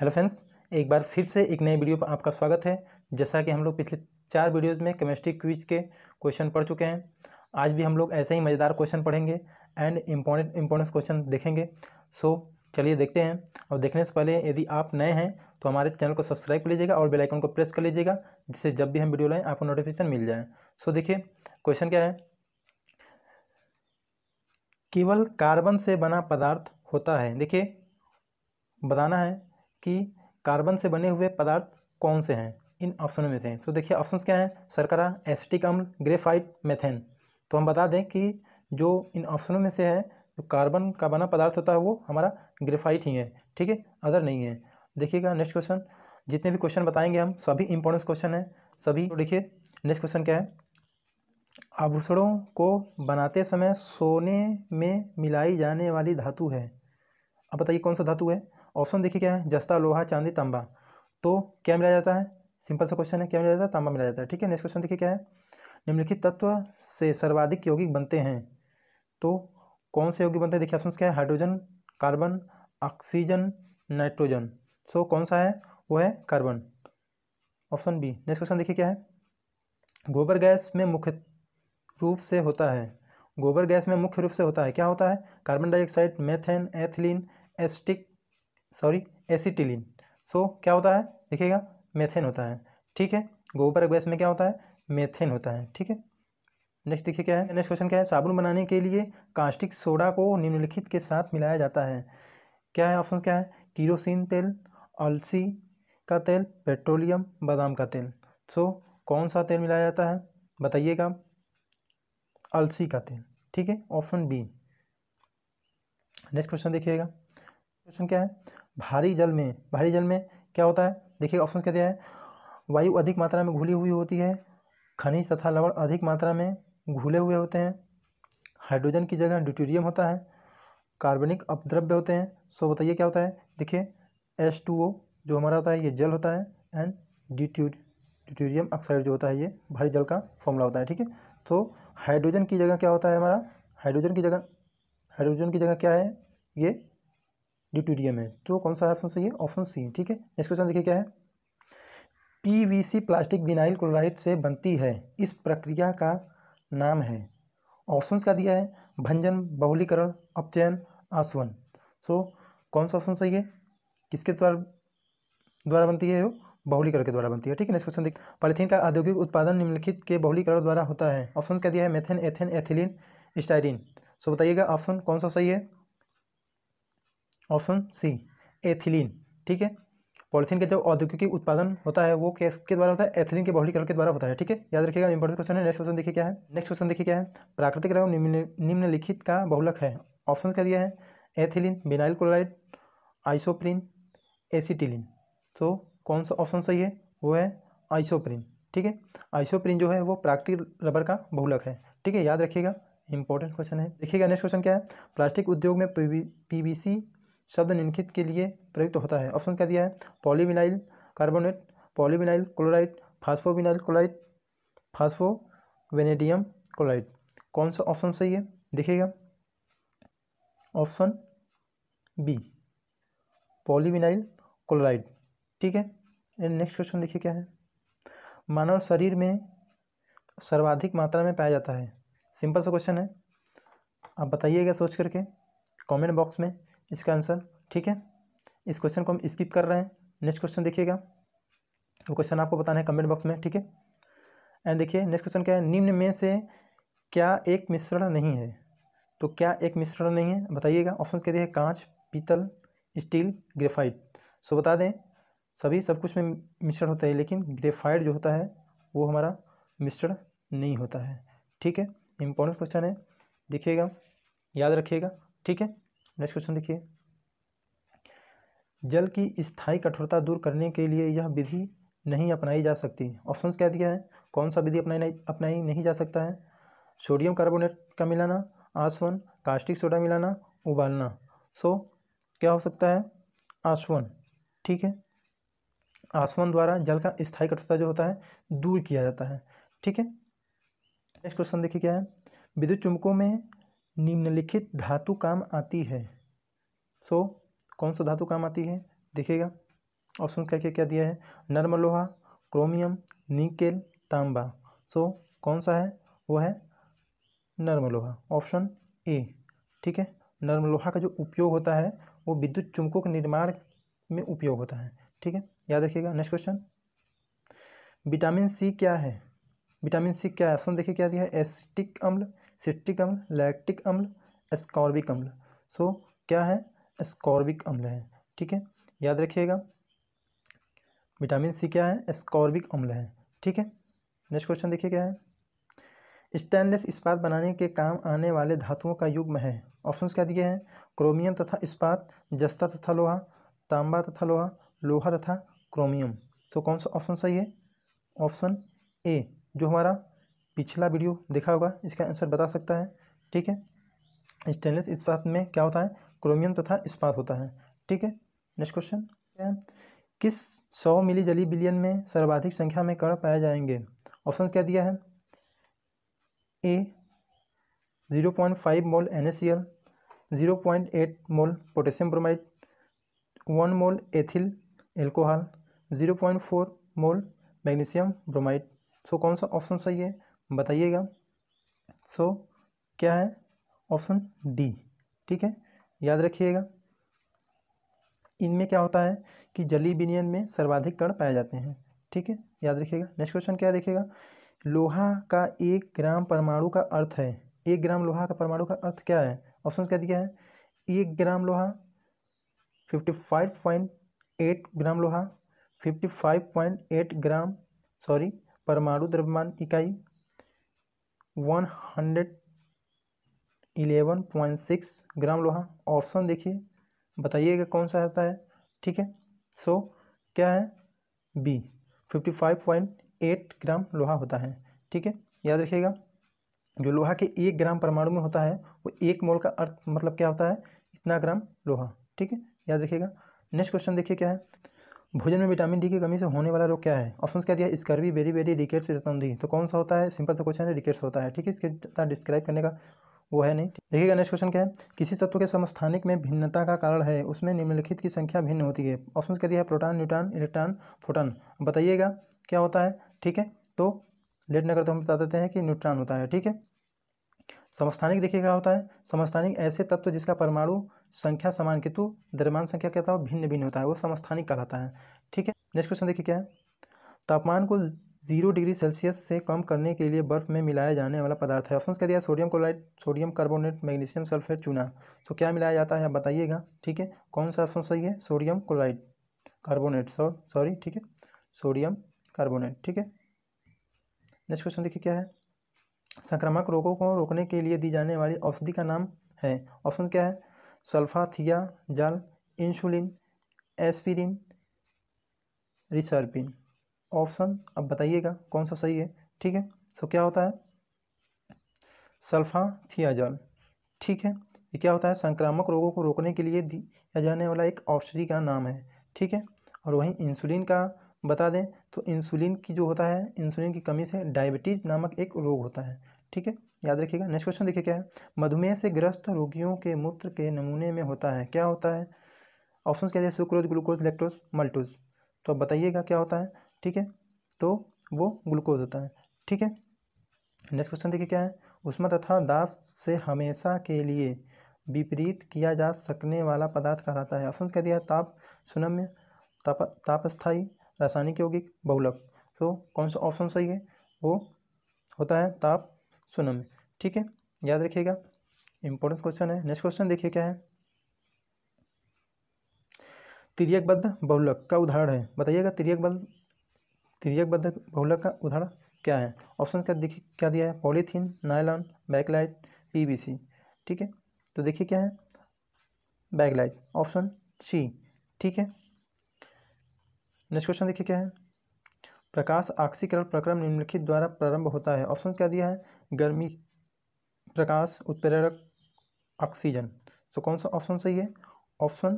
hello friends एक बार फिर से एक नए वीडियो पर आपका स्वागत है जैसा कि हम लोग पिछले चार वीडियोज़ में केमिस्ट्री क्विज के क्वेश्चन पढ़ चुके हैं आज भी हम लोग ऐसे ही मज़ेदार क्वेश्चन पढ़ेंगे एंड इम्पोर्टेंट इम्पोर्टेंस क्वेश्चन देखेंगे सो चलिए देखते हैं और देखने से पहले यदि आप नए हैं तो हमारे चैनल को सब्सक्राइब कर लीजिएगा और बेलाइकन को प्रेस कर लीजिएगा जिससे जब भी हम वीडियो लाएँ आपको नोटिफिकेशन मिल जाए सो देखिए क्वेश्चन क्या है केवल कार्बन से बना पदार्थ होता है देखिए बताना है कि कार्बन से बने हुए पदार्थ कौन से हैं इन ऑप्शनों में से तो देखिए ऑप्शंस क्या हैं सरकरा एसिटिक अम्ल ग्रेफाइट मेथेन तो हम बता दें कि जो इन ऑप्शनों में से है जो कार्बन का बना पदार्थ होता है वो हमारा ग्रेफाइट ही है ठीक है अदर नहीं है देखिएगा नेक्स्ट क्वेश्चन जितने भी क्वेश्चन बताएंगे हम सभी इंपॉर्टेंस क्वेश्चन हैं सभी तो देखिए नेक्स्ट क्वेश्चन क्या है आभूषणों को बनाते समय सोने में मिलाई जाने वाली धातु है अब बताइए कौन सा धातु है ऑप्शन देखिए क्या है जस्ता लोहा चांदी तांबा तो क्या मिला जाता है सिंपल सा क्वेश्चन है क्या मिला जाता है तांबा मिला जाता है ठीक है नेक्स्ट क्वेश्चन देखिए क्या है निम्नलिखित तत्व से सर्वाधिक यौगिक बनते हैं तो कौन से यौगिक बनते हैं देखिए ऑप्शन क्या है hydrogen carbon oxygen nitrogen so कौन सा है वो है carbon option B next question देखिए क्या है गोबर गैस में मुख्य रूप से होता है गोबर गैस में मुख्य रूप से होता है क्या होता है carbon dioxide methane ethylene acetic sorry acetylene so क्या होता है देखिएगा मेथेन होता है ठीक है गोबर गैस में क्या होता है मेथेन होता है ठीक है नेक्स्ट देखिए क्या है नेक्स्ट क्वेश्चन क्या है साबुन बनाने के लिए कास्टिक सोडा को निम्नलिखित के साथ मिलाया जाता है क्या है ऑप्शन क्या है कीरोसिन तेल अलसी का तेल पेट्रोलियम बादाम का तेल सो so, कौन सा तेल मिलाया जाता है बताइएगा अलसी का तेल ठीक है ऑप्शन बी नेक्स्ट क्वेश्चन देखिएगा क्वेश्चन क्या है भारी जल में भारी जल में क्या होता है देखिए ऑप्शन क्या दिया है वायु अधिक मात्रा में घुली हुई होती है खनिज तथा लवण अधिक मात्रा में घुले हुए होते हैं हाइड्रोजन की जगह ड्यूटेरियम होता है कार्बनिक अपद्रव्य होते हैं सो बताइए क्या होता है देखिए एस टू ओ जो हमारा होता है ये जल होता है एंड ड्यूट्यूड ड्यूटेरियम ऑक्साइड जो होता है ये भारी जल का फॉर्मूला होता है ठीक है तो हाइड्रोजन की जगह क्या होता है हमारा हाइड्रोजन की जगह हाइड्रोजन की जगह क्या है ये ड्यूटीरियम है तो कौन सा ऑप्शन सही है ऑप्शन सी ठीक है नेक्स्ट क्वेश्चन देखिए क्या है पीवीसी प्लास्टिक विनाइल क्लोराइड से बनती है इस प्रक्रिया का नाम है ऑप्शंस का दिया है भंजन बहुलीकरण अपचयन आसवन सो तो कौन सा ऑप्शन सही है किसके द्वारा द्वारा बनती है वो बहुलीकरण के द्वारा बनती है ठीक है नेक्स्ट क्वेश्चन देखिए पॉलिथीन का औद्योगिक उत्पादन निम्नलिखित के बहुलीकरण द्वारा होता है ऑप्शन क्या दिया है methane ethane ethylene styrene so तो बताइएगा ऑप्शन कौन सा सही है ऑप्शन सी एथिलीन ठीक है पॉलिथीन का जो औद्योगिक उत्पादन होता है वो किसके द्वारा होता है एथिलीन के बहुलीकरण के द्वारा होता है ठीक है याद रखिएगा इंपॉर्टेंट क्वेश्चन है नेक्स्ट क्वेश्चन देखिए क्या है नेक्स्ट क्वेश्चन देखिए क्या है प्राकृतिक रंग निम्नलिखित का बहुलक है ऑप्शन क्या दिया है ethylene vinyl chloride isoprene acetylene तो कौन सा ऑप्शन सही है वो है आइसोप्रीन ठीक है आइसोप्रीन जो है वो प्राकृतिक रबर का बहुलक है ठीक है याद रखिएगा इंपॉर्टेंट क्वेश्चन है देखिएगा नेक्स्ट क्वेश्चन क्या है प्लास्टिक उद्योग में पी पीवीसी शब्द निम्नलिखित के लिए प्रयुक्त होता है ऑप्शन क्या दिया है polyvinyl carbonate polyvinyl chloride phosphovinyl chloride phosphovanadium chloride कौन सा ऑप्शन सही है देखिएगा ऑप्शन बी पॉलीविनाइल क्लोराइड ठीक है नेक्स्ट क्वेश्चन देखिए क्या है मानव शरीर में सर्वाधिक मात्रा में पाया जाता है सिंपल सा क्वेश्चन है आप बताइएगा सोच करके कमेंट बॉक्स में इसका आंसर ठीक है इस क्वेश्चन को हम स्किप कर रहे हैं नेक्स्ट क्वेश्चन देखिएगा वो क्वेश्चन आपको बताना है कमेंट बॉक्स में ठीक है एंड देखिए नेक्स्ट क्वेश्चन क्या है निम्न में से क्या एक मिश्रण नहीं है तो क्या एक मिश्रण नहीं है बताइएगा ऑप्शन कह दिए कांच पीतल स्टील ग्रेफाइट सो बता दें सभी सब कुछ में मिश्रण होता है लेकिन ग्रेफाइट जो होता है वो हमारा मिश्रण नहीं होता है ठीक है इम्पोर्टेंट क्वेश्चन है देखिएगा याद रखिएगा ठीक है नेक्स्ट क्वेश्चन देखिए जल की स्थायी कठोरता दूर करने के लिए यह विधि नहीं अपनाई जा सकती ऑप्शंस क्या दिया है कौन सा विधि अपनाई अपनाई नहीं जा सकता है सोडियम कार्बोनेट का मिलाना आसवन कास्टिक सोडा मिलाना उबालना सो क्या हो सकता है आसवन ठीक है आसवन द्वारा जल का स्थायी कठोरता जो होता है दूर किया जाता है ठीक है नेक्स्ट क्वेश्चन देखिए क्या है विद्युत चुंबकों में निम्नलिखित धातु काम आती है सो so, कौन सा धातु काम आती है देखिएगा ऑप्शन क्या क्या क्या दिया है नर्म लोहा क्रोमियम निकेल तांबा सो so, कौन सा है वो है नर्म लोहा ऑप्शन ए ठीक है नर्म लोहा का जो उपयोग होता है वो विद्युत चुम्बकों के निर्माण में उपयोग होता है ठीक है याद रखिएगा नेक्स्ट क्वेश्चन विटामिन सी क्या है विटामिन सी क्या है ऑप्शन देखिए क्या दिया है एस्टिक अम्ल सिट्रिक अम्ल लैक्टिक अम्ल स्कॉर्बिक अम्ल सो क्या है स्कॉर्बिक अम्ल है ठीक है याद रखिएगा विटामिन सी क्या है स्कॉर्बिक अम्ल है ठीक है नेक्स्ट क्वेश्चन देखिए क्या है स्टेनलेस इस्पात बनाने के काम आने वाले धातुओं का युग्म है ऑप्शंस क्या दिए हैं क्रोमियम तथा इस्पात जस्ता तथा लोहा तांबा तथा लोहा लोहा तथा क्रोमियम तो कौन सा ऑप्शन सही है ऑप्शन ए जो हमारा पिछला वीडियो देखा होगा इसका आंसर बता सकता है ठीक है स्टेनलेस इस्पात में क्या होता है क्रोमियम तथा इस्पात होता है ठीक है नेक्स्ट क्वेश्चन किस सौ मिली जली बिलियन में सर्वाधिक संख्या में कण पाए जाएंगे ऑप्शन क्या दिया है A zero point five mole N S C L zero point eight mole potassium bromide one mole ethyl alcohol zero point four mole magnesium bromide so कौन सा ऑप्शन सही है बताइएगा सो so, क्या है ऑप्शन डी ठीक है याद रखिएगा इनमें क्या होता है कि जली विनियन में सर्वाधिक कण पाए जाते हैं ठीक है याद रखिएगा नेक्स्ट क्वेश्चन क्या देखिएगा लोहा का एक ग्राम परमाणु का अर्थ है एक ग्राम लोहा का परमाणु का अर्थ क्या है ऑप्शन क्या दिया है एक ग्राम लोहा fifty five point eight gram लोहा fifty five point eight gram sorry परमाणु द्रव्यमान इकाई one hundred eleven point six gram लोहा ऑप्शन देखिए बताइएगा कौन सा रहता है ठीक है सो so, क्या है B fifty five point eight gram लोहा होता है ठीक है याद रखिएगा जो लोहा के एक ग्राम परमाणु में होता है वो एक मोल का अर्थ मतलब क्या होता है इतना ग्राम लोहा ठीक है याद रखिएगा नेक्स्ट क्वेश्चन देखिए क्या है भोजन में विटामिन डी की कमी से होने वाला रोग क्या है ऑप्शन क्या दिया स्कर्वी बेरी बेरी रिकेट्स रतनदी तो कौन सा होता है सिंपल सा क्वेश्चन है रिकेट्स होता है ठीक है इसके डिस्क्राइब करने का वो है नहीं देखिएगा नेक्स्ट क्वेश्चन क्या है किसी तत्व के समस्थानिक में भिन्नता का कारण है उसमें निम्नलिखित की संख्या भिन्न होती है ऑप्शन क्या दिया है प्रोटान न्यूट्रॉन इलेक्ट्रॉन फोटन बताइएगा क्या होता है ठीक है तो लेट न करते तो हम बता देते हैं कि न्यूट्रॉन होता है ठीक है समस्थानिक देखिए क्या होता है समस्थानिक ऐसे तत्व जिसका परमाणु संख्या समान किंतु द्रव्यमान संख्या क्या होता है भिन्न भिन्न होता है वो समस्थानिक कहलाता है ठीक है नेक्स्ट क्वेश्चन देखिए क्या है तापमान को जीरो डिग्री सेल्सियस से कम करने के लिए बर्फ़ में मिलाया जाने वाला पदार्थ है ऑप्शन कह दिया sodium chloride sodium carbonate magnesium sulphate चूना तो क्या मिलाया जाता है आप बताइएगा ठीक है कौन सा ऑप्शन सही है सोडियम क्लोराइड कार्बोनेट सॉरी ठीक है सोडियम कार्बोनेट ठीक है नेक्स्ट क्वेश्चन देखिए क्या है संक्रामक रोगों को रोकने के लिए दी जाने वाली औषधि का नाम है ऑप्शन क्या है सल्फाथिया जल इंसुलिन एस्पिरिन रिसर्पिन ऑप्शन अब बताइएगा कौन सा सही है ठीक है सो क्या होता है जल ठीक है ये क्या होता है संक्रामक रोगों को रोकने के लिए दिया जाने वाला एक औषधि का नाम है ठीक है और वहीं इंसुलिन का बता दें तो इंसुलिन की जो होता है इंसुलिन की कमी से डायबिटीज़ नामक एक रोग होता है ठीक है याद रखिएगा नेक्स्ट क्वेश्चन देखिए क्या है मधुमेह से ग्रस्त रोगियों के मूत्र के नमूने में होता है क्या होता है ऑप्शन क्या है सुक्रोज ग्लूकोज इलेक्ट्रोज मल्टोज तो आप बताइएगा क्या होता है ठीक है तो वो ग्लूकोज होता है ठीक है नेक्स्ट क्वेश्चन देखिए क्या है उष्मा तथा दाब से हमेशा के लिए विपरीत किया जा सकने वाला पदार्थ कहलाता है ऑप्शन क्या दिया ताप सुनम्य ताप तापस्थाई रासायनिक यौगिक बहुलक तो कौन सा ऑप्शन सही है वो होता है ताप सुनो में ठीक है याद रखिएगा इंपॉर्टेंट क्वेश्चन है नेक्स्ट क्वेश्चन देखिए क्या है तिरियकबद्ध बहुलक का उदाहरण है बताइएगा तिरियकबद्ध बद्ध बहुलक का उदाहरण क्या है ऑप्शन क्या देखिए क्या दिया है पॉलीथीन नायलॉन बैकलाइट पीवीसी ठीक है तो देखिए क्या है बैकलाइट ऑप्शन सी ठीक है नेक्स्ट क्वेश्चन देखिए क्या है प्रकाश आक्सीकरण प्रक्रम निम्नलिखित द्वारा प्रारंभ होता है ऑप्शन क्या दिया है गर्मी प्रकाश उत्प्रेरक ऑक्सीजन तो कौन सा ऑप्शन सही है ऑप्शन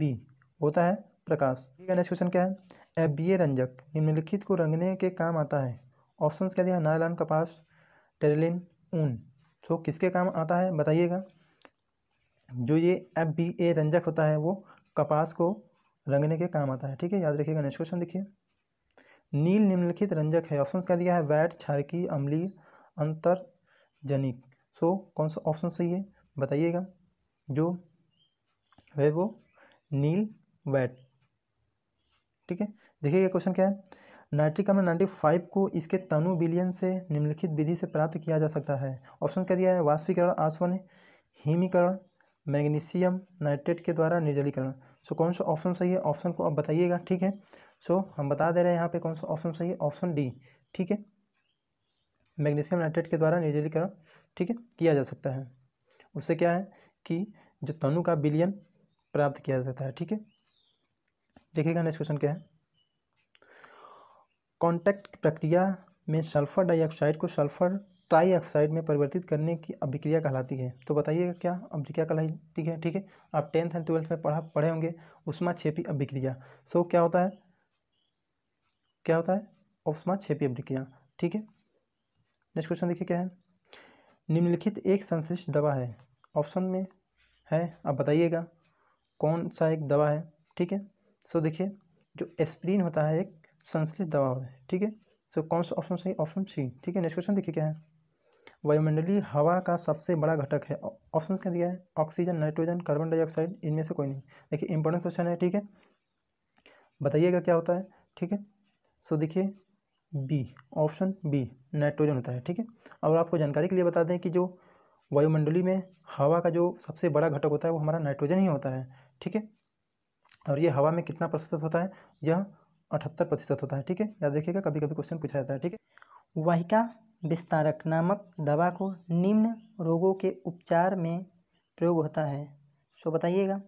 बी होता है प्रकाश ठीक है नेक्स्ट क्वेश्चन क्या है एफ बी ए रंजक निम्नलिखित को रंगने के काम आता है ऑप्शन क्या दिया नायलॉन कपास टेरेलिन ऊन तो किसके काम आता है बताइएगा जो ये एफ बी ए रंजक होता है वो कपास को रंगने के काम आता है ठीक है याद रखिएगा नेक्स्ट क्वेश्चन देखिए नील निम्नलिखित रंजक है ऑप्शन क्या दिया है वैट छारकी अम्ली अंतरजनिक सो कौन सा ऑप्शन सही है बताइएगा जो है वो नील वैट ठीक है देखिएगा क्वेश्चन क्या है नाइट्रिक अम्ल नाइन्टी फाइव को इसके तनु विलियन से निम्नलिखित विधि से प्राप्त किया जा सकता है ऑप्शन क्या दिया है वाष्पीकरण आसवन हिमीकरण मैग्नीशियम नाइट्रेट के द्वारा निर्जलीकरण सो कौन सा ऑप्शन सही है ऑप्शन को आप बताइएगा ठीक है सो हम बता दे रहे हैं यहाँ पे कौन सा ऑप्शन सही है ऑप्शन डी ठीक है मैग्नीशियम नाइट्रेट के द्वारा निर्जलीकरण ठीक है किया जा सकता है उससे क्या है कि जो तनु का विलियन प्राप्त किया जाता है ठीक है देखिएगा नेक्स्ट क्वेश्चन क्या है कॉन्टैक्ट प्रक्रिया में सल्फर डाइऑक्साइड को सल्फर ट्राईऑक्साइड में परिवर्तित करने की अभिक्रिया कहलाती है तो बताइएगा क्या अभिक्रिया कहलाती है ठीक है आप टेंथ एंड ट्वेल्थ में पढ़ा पढ़े होंगे उष्मा छेपी अभिक्रिया सो क्या होता है क्या होता है उष्मा छेपी अभिक्रिया ठीक है नेक्स्ट क्वेश्चन देखिए क्या है निम्नलिखित एक संश्लिष्ट दवा है ऑप्शन में है आप बताइएगा कौन सा एक दवा है ठीक है सो देखिए जो एस्प्रीन होता है एक संश्लिष्ट दवा होता है ठीक है सो कौन सा ऑप्शन सही ऑप्शन सी ठीक है नेक्स्ट क्वेश्चन देखिए क्या है वायुमंडलीय हवा का सबसे बड़ा घटक है ऑप्शन क्या दिया है ऑक्सीजन नाइट्रोजन कार्बन डाइऑक्साइड इनमें से कोई नहीं देखिए इंपॉर्टेंट क्वेश्चन है ठीक है बताइएगा क्या होता है ठीक है सो देखिए बी ऑप्शन बी नाइट्रोजन होता है ठीक है और आपको जानकारी के लिए बता दें कि जो वायुमंडली में हवा का जो सबसे बड़ा घटक होता है वो हमारा नाइट्रोजन ही होता है ठीक है और ये हवा में कितना प्रतिशत होता है यह अठहत्तर प्रतिशत होता है ठीक है याद रखिएगा कभी कभी क्वेश्चन पूछा जाता है ठीक है वाहिका विस्तारक नामक दवा को निम्न रोगों के उपचार में प्रयोग होता है सो बताइएगा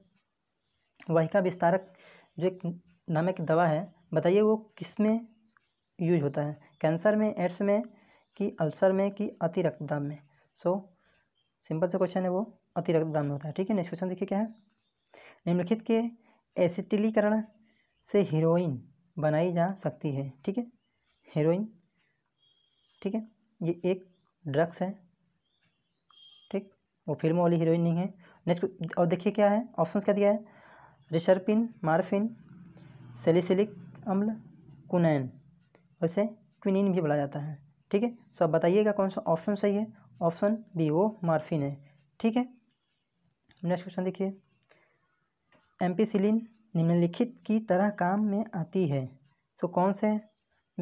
वाहिका विस्तारक जो एक नामक दवा है बताइए वो किस में यूज होता है कैंसर में एड्स में कि अल्सर में कि अति रक्तदान में सो सिंपल सा क्वेश्चन है वो अति रक्तदान में होता है ठीक है नेक्स्ट क्वेश्चन देखिए क्या है निम्नलिखित के एसिटिलीकरण से हीरोइन बनाई जा सकती है ठीक है हीरोइन ठीक है ये एक ड्रग्स है ठीक वो फिल्म वाली हीरोइन नहीं है नेक्स्ट और देखिए क्या है ऑप्शन क्या दिया है रिशर्पिन मार्फिन सेलिसिलिक अम्ल कुनैन उसे क्विनिन भी बोला जाता है ठीक है सो आप बताइएगा कौन सा ऑप्शन सही है ऑप्शन बी वो मार्फिन है ठीक है नेक्स्ट क्वेश्चन देखिए एम्पीसिलिन निम्नलिखित की तरह काम में आती है तो कौन से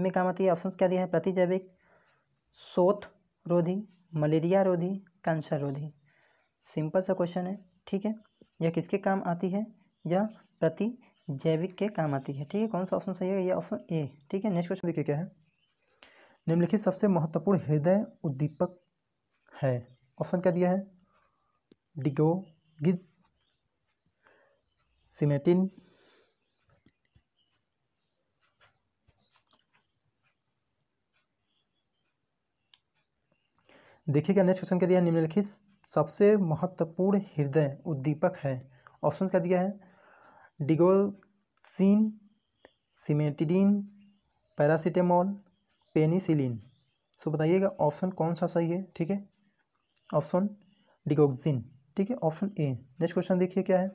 में काम आती है ऑप्शन क्या दिया है प्रतिजैविक शोत रोधी मलेरिया रोधी कैंसर रोधी सिंपल सा क्वेश्चन है ठीक है यह किसके काम आती है यह प्रति जैविक के काम आती है ठीक है कौन सा ऑप्शन सही है ये ऑप्शन ए ठीक है नेक्स्ट क्वेश्चन देखिए क्या है निम्नलिखित सबसे महत्वपूर्ण हृदय उद्दीपक है ऑप्शन क्या दिया है डिगो गिज सिमेटिन देखिए क्या नेक्स्ट क्वेश्चन क्या दिया है निम्नलिखित सबसे महत्वपूर्ण हृदय उद्दीपक है ऑप्शन क्या दिया है डिगोसिन सीमेटिडिन पैरासीटामोल पेनिसिलिन सो बताइएगा ऑप्शन कौन सा सही है ठीक है ऑप्शन डिगोक्सिन ठीक है ऑप्शन ए नेक्स्ट क्वेश्चन देखिए क्या है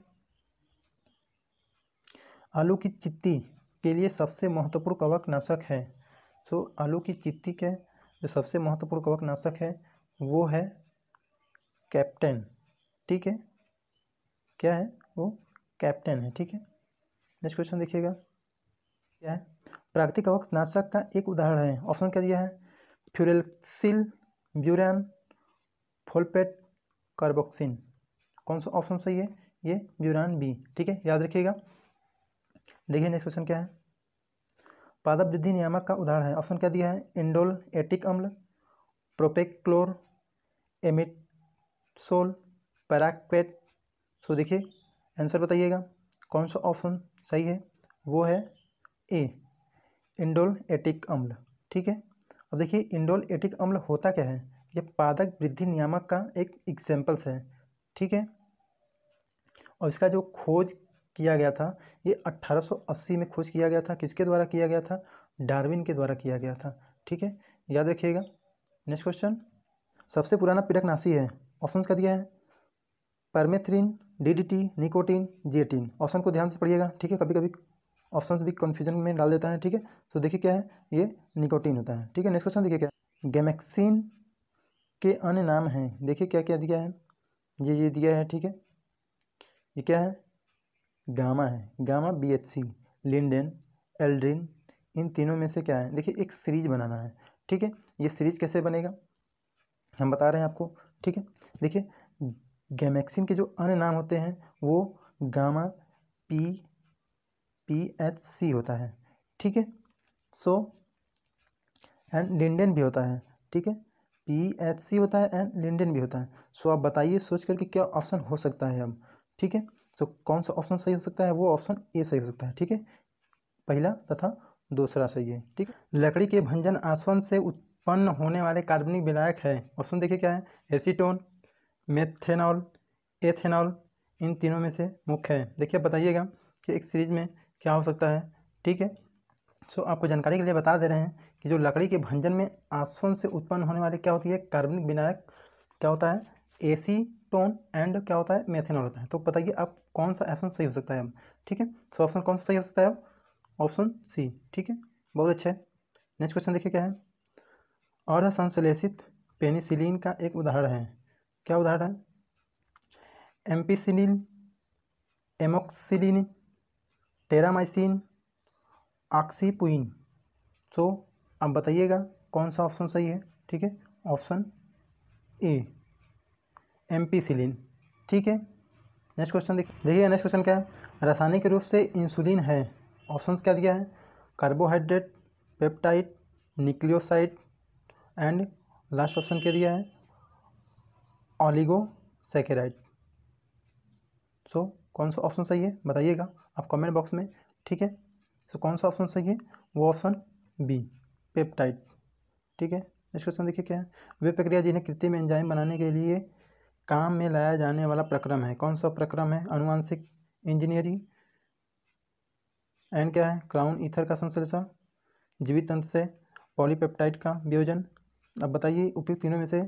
आलू की चित्ती के लिए सबसे महत्वपूर्ण कवक नाशक है सो so, आलू की चित्ती के जो सबसे महत्वपूर्ण कवक नाशक है वो है कैप्टन ठीक है क्या है वो कैप्टन है ठीक है नेक्स्ट क्वेश्चन देखिएगा क्या है प्राकृतिक अवक नाशक का एक उदाहरण है ऑप्शन क्या दिया है फ्यूरेक्सिल ब्यूरान फोलपेट कार्बोक्सिन कौन सा ऑप्शन सही है ये ब्यूरान बी ठीक है याद रखिएगा देखिए नेक्स्ट क्वेश्चन क्या है पादप वृद्धि नियामक का उदाहरण है ऑप्शन क्या दिया है इंडोल एटिक अम्ल प्रोपेक्लोर एमिटसोल पैराक्वेट सो देखिए आंसर बताइएगा कौन सा ऑप्शन सही है वो है ए इंडोल एटिक अम्ल ठीक है अब देखिए इंडोल एटिक अम्ल होता क्या है ये पादक वृद्धि नियामक का एक एग्जाम्पल्स है ठीक है और इसका जो खोज किया गया था ये 1880 में खोज किया गया था किसके द्वारा किया गया था डार्विन के द्वारा किया गया था ठीक है याद रखिएगा नेक्स्ट क्वेश्चन सबसे पुराना पीड़कनाशी है ऑप्शन का दिया है परमेथ्रीन डीडीटी निकोटीन जिएटीन ऑप्शन को ध्यान से पढ़िएगा ठीक है कभी कभी ऑप्शन भी कन्फ्यूजन में डाल देता है ठीक है तो देखिए क्या है ये निकोटीन होता है ठीक है नेक्स्ट क्वेश्चन देखिए क्या गैमेक्सिन के अन्य नाम हैं देखिए क्या क्या दिया है ये ये दिया है ठीक है ये क्या है गामा है gamma B H C lindane aldrin इन तीनों में से क्या है देखिए एक सीरीज बनाना है ठीक है ये सीरीज कैसे बनेगा हम बता रहे हैं आपको ठीक है देखिए गैमेक्सिन के जो अन्य नाम होते हैं वो gamma P P H C होता है ठीक है सो एंड लिंडेन भी होता है ठीक है पी एच सी होता है एंड लिंडेन भी होता है सो so, आप बताइए सोच करके क्या ऑप्शन हो सकता है अब ठीक है सो कौन सा ऑप्शन सही हो सकता है वो ऑप्शन ए सही हो सकता है ठीक है पहला तथा दूसरा सही है ठीक है लकड़ी के भंजन आसवन से उत्पन्न होने वाले कार्बनिक विलायक है ऑप्शन देखिए क्या है एसीटोन मेथेनॉल एथेनॉल इन तीनों में से मुख्य है देखिए बताइएगा कि एक सीरीज में क्या हो सकता है ठीक है सो आपको जानकारी के लिए बता दे रहे हैं कि जो लकड़ी के भंजन में आसवन से उत्पन्न होने वाली क्या होती है कार्बनिक विनायक क्या होता है एसीटोन एंड क्या होता है मेथेनॉल होता है तो बताइए आप कौन सा ऑप्शन सही हो सकता है अब ठीक है सो ऑप्शन कौन सा सही हो सकता है अब ऑप्शन सी ठीक है बहुत अच्छा है नेक्स्ट क्वेश्चन देखिए क्या है अर्धसंश्लेषित पेनिसिलिन का एक उदाहरण है क्या उदाहरण एम्पीसिलिन एमोक्सिलिन टेरामाइसिन ऑक्सीपुइन सो अब बताइएगा कौन सा ऑप्शन सही है ठीक है ऑप्शन ए एम्पीसिलिन ठीक है नेक्स्ट क्वेश्चन देखिए देखिए नेक्स्ट क्वेश्चन क्या है रासायनिक रूप से इंसुलिन है ऑप्शन क्या दिया है carbohydrate peptide nucleoside and last option क्या दिया है ऑलिगो सेकेराइड सो कौन सा ऑप्शन सही है बताइएगा आप कमेंट बॉक्स में ठीक है सो कौन सा ऑप्शन सही है वो ऑप्शन बी पेप्टाइड ठीक है नेक्स्ट क्वेश्चन देखिए क्या है वे प्रक्रिया जिन्हें कृत्रिम एंजाइम बनाने के लिए काम में लाया जाने वाला प्रक्रम है कौन सा प्रक्रम है अनुवांशिक इंजीनियरिंग एंड क्या है क्राउन ईथर का संश्लेषण जीवित तंत्र से पॉलीपेप्टाइड का वियोजन अब बताइए उपयुक्त तीनों में से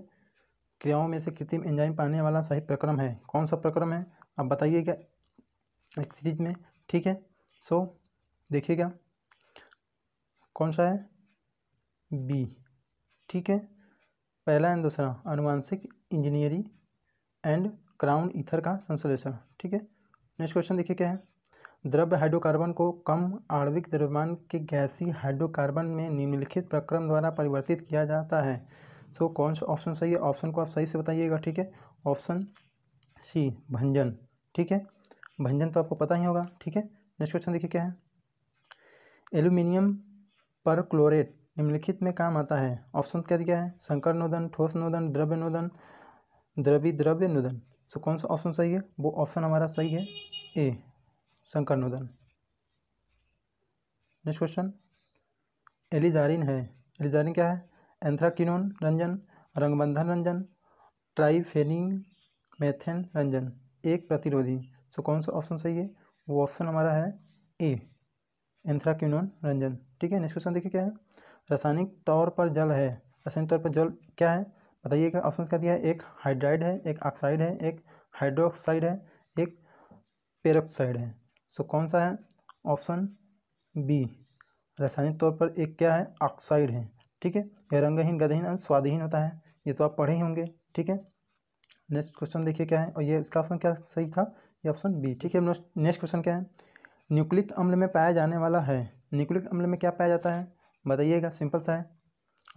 क्रियाओं में से कृत्रिम एंजाइम पाने वाला सही प्रक्रम है कौन सा प्रक्रम है आप बताइएगा एक सीरीज में ठीक है सो देखिएगा कौन सा है बी ठीक है पहला एंड दूसरा अनुवांशिक इंजीनियरिंग एंड क्राउन ईथर का संश्लेषण ठीक है नेक्स्ट क्वेश्चन देखिए क्या है द्रव्य हाइड्रोकार्बन को कम आणविक द्रव्यमान के गैसी हाइड्रोकार्बन में निम्नलिखित प्रक्रम द्वारा परिवर्तित किया जाता है सो तो so, कौन सा ऑप्शन सही है ऑप्शन को आप सही से बताइएगा ठीक है ऑप्शन सी भंजन ठीक है भंजन तो आपको पता ही होगा ठीक है नेक्स्ट क्वेश्चन देखिए क्या है एल्यूमिनियम पर क्लोरेट निम्नलिखित में काम आता है ऑप्शन क्या दिया है संकर नोदन ठोस नोदन द्रव्य नोदन द्रवी द्रव्य नोदन सो तो so, कौन सा ऑप्शन सही है वो ऑप्शन हमारा सही है ए संकर नोदन नेक्स्ट क्वेश्चन एलिजारिन है एलिजारिन क्या है एंथ्राक्विनोन रंजन रंगबंधन रंजन ट्राइफेनिमेथेन रंजन एक प्रतिरोधी सो कौन सा ऑप्शन सही है वो ऑप्शन हमारा है ए एंथ्राक्विनोन रंजन ठीक है नेक्स्ट क्वेश्चन देखिए क्या है रासायनिक तौर पर जल है रासायनिक तौर पर जल क्या है बताइएगा ऑप्शन क्या दिया है एक हाइड्राइड है एक ऑक्साइड है एक हाइड्रोक्साइड है एक पेरोक्साइड है सो कौन सा है ऑप्शन बी रासायनिक तौर पर एक क्या है ऑक्साइड है ठीक है यह रंगहीन गदहीन स्वादहीन होता है ये तो आप पढ़े ही होंगे ठीक है नेक्स्ट क्वेश्चन देखिए क्या है और ये इसका ऑप्शन क्या सही था ये ऑप्शन बी ठीक है नेक्स्ट क्वेश्चन क्या है न्यूक्लिक अम्ल में पाया जाने वाला है न्यूक्लिक अम्ल में क्या पाया जाता है बताइएगा सिंपल सा है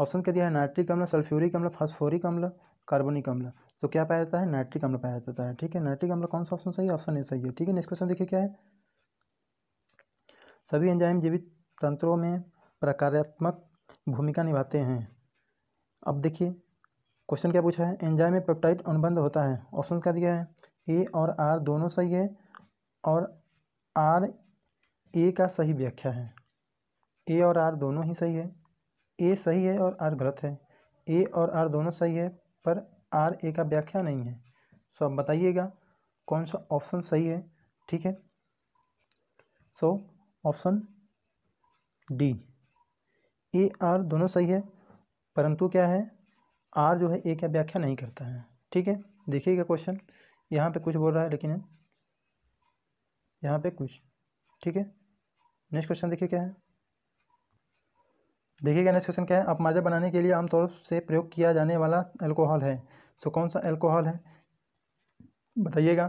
ऑप्शन क्या दिया है नाइट्रिक अम्ल सल्फ्यूरिक अम्ल फास्फोरिक अम्ल कार्बनिक अम्ल तो क्या पाया जाता है नाइट्रिक अम्ल पाया जाता है ठीक है नाइट्रिक अम्ल कौन सा ऑप्शन सही है ऑप्शन ए सही है ठीक है नेक्स्ट क्वेश्चन देखिए क्या है सभी एंजाइम जीवित तंत्रों में प्रकार्यात्मक भूमिका निभाते हैं अब देखिए क्वेश्चन क्या पूछा है एंजाइम में पेप्टाइड अनुबंध होता है ऑप्शन क्या दिया है ए और आर दोनों सही है और आर ए का सही व्याख्या है ए और आर दोनों ही सही है ए सही है और आर गलत है ए और आर दोनों सही है पर आर ए का व्याख्या नहीं है सो आप बताइएगा कौन सा ऑप्शन सही है ठीक है so option D A R दोनों सही है परंतु क्या है आर जो है ए क्या व्याख्या नहीं करता है ठीक है देखिएगा क्वेश्चन यहाँ पे कुछ बोल रहा है लेकिन यहाँ पे कुछ ठीक है नेक्स्ट क्वेश्चन देखिए क्या है देखिएगा नेक्स्ट क्वेश्चन क्या है आप माजा बनाने के लिए आमतौर से प्रयोग किया जाने वाला एल्कोहल है सो कौन सा एल्कोहल है बताइएगा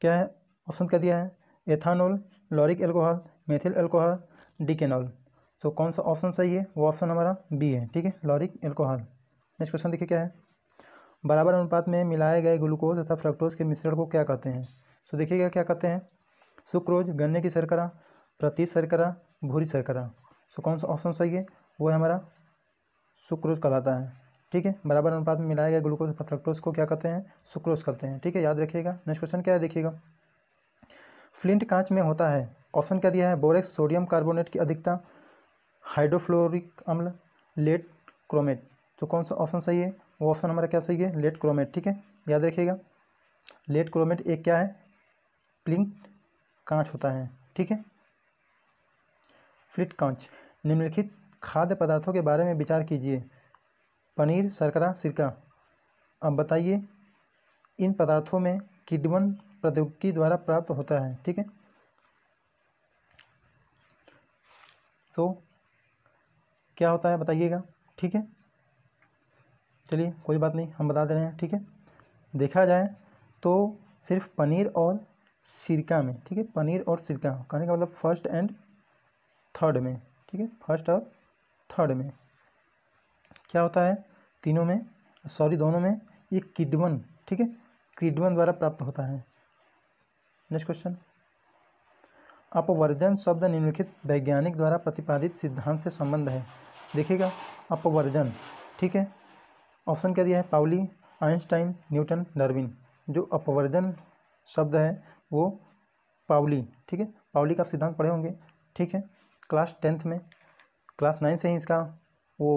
क्या है ऑप्शन क्या दिया है ethanol lauric alcohol methyl alcohol decanol so कौन सा ऑप्शन सही है वो ऑप्शन हमारा बी है ठीक है लॉरिक एल्कोहल नेक्स्ट क्वेश्चन देखिए क्या है बराबर अनुपात में मिलाए गए ग्लूकोज तथा फ्रक्टोज के मिश्रण को क्या कहते हैं सो देखिएगा क्या कहते हैं सुक्रोज गन्ने की शर्करा प्रति शर्करा भूरी शर्करा सो कौन सा ऑप्शन सही है वो है हमारा सुक्रोज कहलाता है ठीक है बराबर अनुपात में मिलाया गया ग्लूकोज तथा फ्रक्टोज को क्या कहते हैं सुक्रोज कहते हैं ठीक है याद रखिएगा नेक्स्ट क्वेश्चन क्या है देखिएगा फ्लिंट कांच में होता है ऑप्शन क्या दिया है बोरेक्स सोडियम कार्बोनेट की अधिकता हाइड्रोफ्लोरिक अम्ल लेट क्रोमेट तो कौन सा ऑप्शन सही है वो ऑप्शन हमारा क्या सही है लेट क्रोमेट ठीक है याद रखिएगा लेट क्रोमेट एक क्या है प्लिंग कांच होता है ठीक है फ्लिट कांच निम्नलिखित खाद्य पदार्थों के बारे में विचार कीजिए पनीर शर्करा सिरका अब बताइए इन पदार्थों में किडवन प्रौद्योगिकी द्वारा प्राप्त होता है ठीक है सो क्या होता है बताइएगा ठीक है चलिए कोई बात नहीं हम बता दे रहे हैं ठीक है देखा जाए तो सिर्फ पनीर और सिरका में ठीक है पनीर और सिरका कहने का मतलब फर्स्ट एंड थर्ड में ठीक है फर्स्ट और थर्ड में क्या होता है तीनों में सॉरी दोनों में ये किडवन ठीक है किडवन द्वारा प्राप्त होता है नेक्स्ट क्वेश्चन अपवर्जन शब्द निम्नलिखित वैज्ञानिक द्वारा प्रतिपादित सिद्धांत से संबंध है देखिएगा अपवर्जन ठीक है ऑप्शन क्या दिया है पावली आइंस्टाइन न्यूटन डार्विन जो अपवर्जन शब्द है वो पावली ठीक है पावली का सिद्धांत पढ़े होंगे ठीक है क्लास टेंथ में क्लास नाइन्थ से ही इसका वो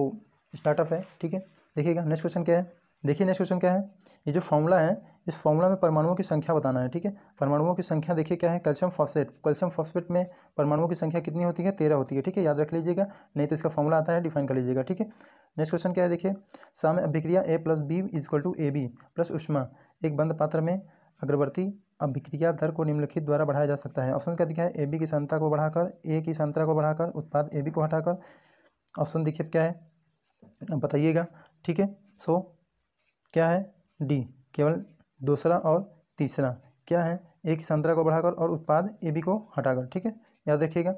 स्टार्टअप है ठीक है देखिएगा नेक्स्ट क्वेश्चन क्या है देखिए नेक्स्ट क्वेश्चन क्या है ये जो फॉर्मूला है इस फॉर्मूला में परमाणुओं की संख्या बताना है ठीक है परमाणुओं की संख्या देखिए क्या है कैल्शियम फॉस्फेट कैल्शियम फॉस्फेट में परमाणुओं की संख्या कितनी होती है तेरह होती है ठीक है याद रख लीजिएगा नहीं तो इसका फॉर्मूला आता है डिफाइन कर लीजिएगा ठीक है नेक्स्ट क्वेश्चन क्या है देखिए सामने अभिक्रिया A plus B equal to A B plus उष्मा एक बंद पात्र में अग्रवर्ती अभिक्रिया दर को निम्नलिखित द्वारा बढ़ाया जा सकता है ऑप्शन क्या दिखा है ए बी की सांद्रता को बढ़ाकर ए की सांद्रता को बढ़ाकर उत्पाद ए बी को हटाकर ऑप्शन देखिए क्या है बताइएगा ठीक है सो क्या है डी केवल दूसरा और तीसरा क्या है एक संतरा को बढ़ाकर और उत्पाद ए बी को हटाकर ठीक है याद रखिएगा